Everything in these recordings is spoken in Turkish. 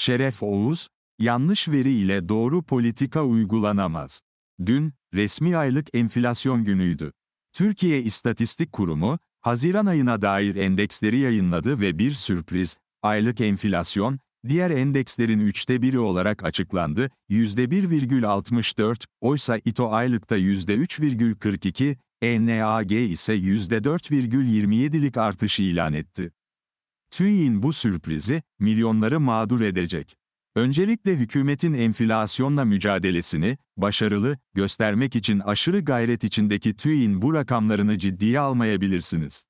Şeref Oğuz, yanlış veri ile doğru politika uygulanamaz. Dün, resmi aylık enflasyon günüydü. Türkiye İstatistik Kurumu, Haziran ayına dair endeksleri yayınladı ve bir sürpriz, aylık enflasyon, diğer endekslerin üçte biri olarak açıklandı, %1,64, oysa İTO aylıkta %3,42, ENAG ise %4,27'lik artışı ilan etti. TÜİ'nin bu sürprizi, milyonları mağdur edecek. Öncelikle hükümetin enflasyonla mücadelesini, başarılı, göstermek için aşırı gayret içindeki TÜİ'nin bu rakamlarını ciddiye almayabilirsiniz.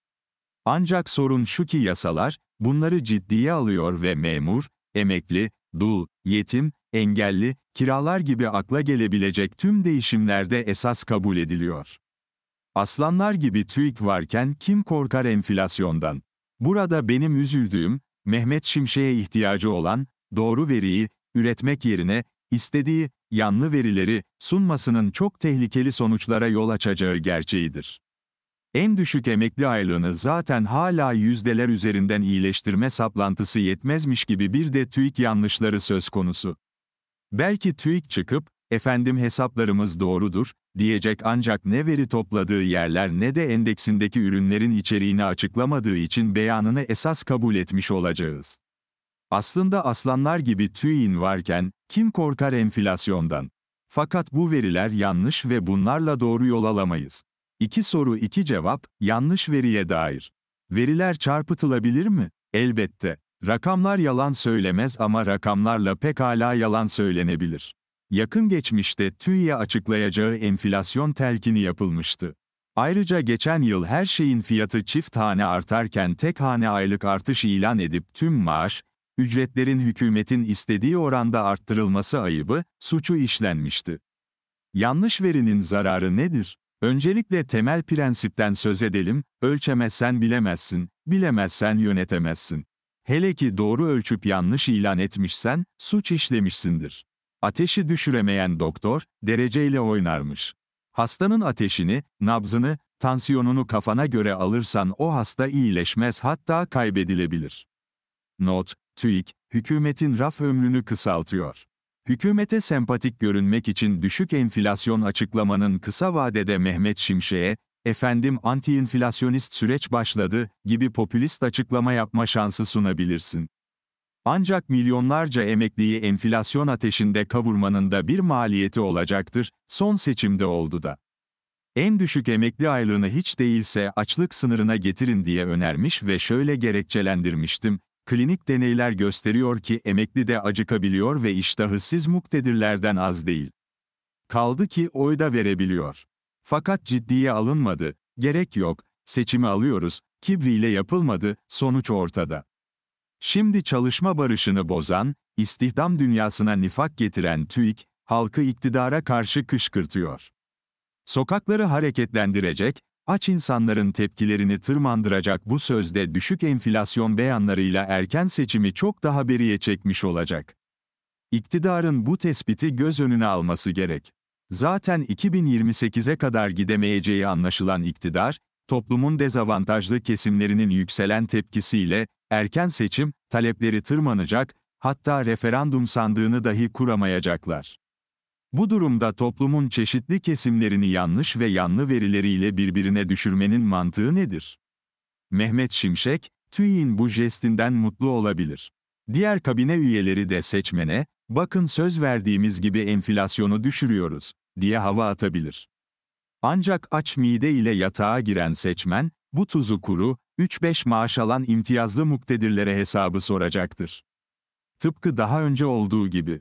Ancak sorun şu ki yasalar, bunları ciddiye alıyor ve memur, emekli, dul, yetim, engelli, kiralar gibi akla gelebilecek tüm değişimlerde esas kabul ediliyor. Aslanlar gibi TÜİK varken kim korkar enflasyondan? Burada benim üzüldüğüm, Mehmet Şimşek'e ihtiyacı olan, doğru veriyi, üretmek yerine, istediği, yanlı verileri, sunmasının çok tehlikeli sonuçlara yol açacağı gerçeğidir. En düşük emekli aylığını zaten hala yüzdeler üzerinden iyileştirme saplantısı yetmezmiş gibi bir de TÜİK yanlışları söz konusu. Belki TÜİK çıkıp, efendim hesaplarımız doğrudur, diyecek ancak ne veri topladığı yerler ne de endeksindeki ürünlerin içeriğini açıklamadığı için beyanını esas kabul etmiş olacağız. Aslında aslanlar gibi TÜİN varken, kim korkar enflasyondan? Fakat bu veriler yanlış ve bunlarla doğru yol alamayız. İki soru iki cevap, yanlış veriye dair. Veriler çarpıtılabilir mi? Elbette. Rakamlar yalan söylemez ama rakamlarla pekala yalan söylenebilir yakın geçmişte TÜİ'ye açıklayacağı enflasyon telkini yapılmıştı. Ayrıca geçen yıl her şeyin fiyatı çift hane artarken tek hane aylık artış ilan edip tüm maaş, ücretlerin hükümetin istediği oranda arttırılması ayıbı, suçu işlenmişti. Yanlış verinin zararı nedir? Öncelikle temel prensipten söz edelim, ölçemezsen bilemezsin, bilemezsen yönetemezsin. Hele ki doğru ölçüp yanlış ilan etmişsen, suç işlemişsindir. Ateşi düşüremeyen doktor, dereceyle oynarmış. Hastanın ateşini, nabzını, tansiyonunu kafana göre alırsan o hasta iyileşmez hatta kaybedilebilir. Not, TÜİK, hükümetin raf ömrünü kısaltıyor. Hükümete sempatik görünmek için düşük enflasyon açıklamanın kısa vadede Mehmet Şimşek'e, efendim anti inflasyonist süreç başladı gibi popülist açıklama yapma şansı sunabilirsin. Ancak milyonlarca emekliyi enflasyon ateşinde kavurmanın da bir maliyeti olacaktır, son seçimde oldu da. En düşük emekli aylığını hiç değilse açlık sınırına getirin diye önermiş ve şöyle gerekçelendirmiştim, klinik deneyler gösteriyor ki emekli de acıkabiliyor ve iştahı muktedirlerden az değil. Kaldı ki oy da verebiliyor. Fakat ciddiye alınmadı, gerek yok, seçimi alıyoruz, kibriyle yapılmadı, sonuç ortada. Şimdi çalışma barışını bozan, istihdam dünyasına nifak getiren TÜİK, halkı iktidara karşı kışkırtıyor. Sokakları hareketlendirecek, aç insanların tepkilerini tırmandıracak bu sözde düşük enflasyon beyanlarıyla erken seçimi çok daha beriye çekmiş olacak. İktidarın bu tespiti göz önüne alması gerek. Zaten 2028'e kadar gidemeyeceği anlaşılan iktidar, toplumun dezavantajlı kesimlerinin yükselen tepkisiyle erken seçim, talepleri tırmanacak, hatta referandum sandığını dahi kuramayacaklar. Bu durumda toplumun çeşitli kesimlerini yanlış ve yanlı verileriyle birbirine düşürmenin mantığı nedir? Mehmet Şimşek, TÜİ'nin bu jestinden mutlu olabilir. Diğer kabine üyeleri de seçmene, bakın söz verdiğimiz gibi enflasyonu düşürüyoruz, diye hava atabilir. Ancak aç mide ile yatağa giren seçmen, bu tuzu kuru, 3-5 maaş alan imtiyazlı muktedirlere hesabı soracaktır. Tıpkı daha önce olduğu gibi.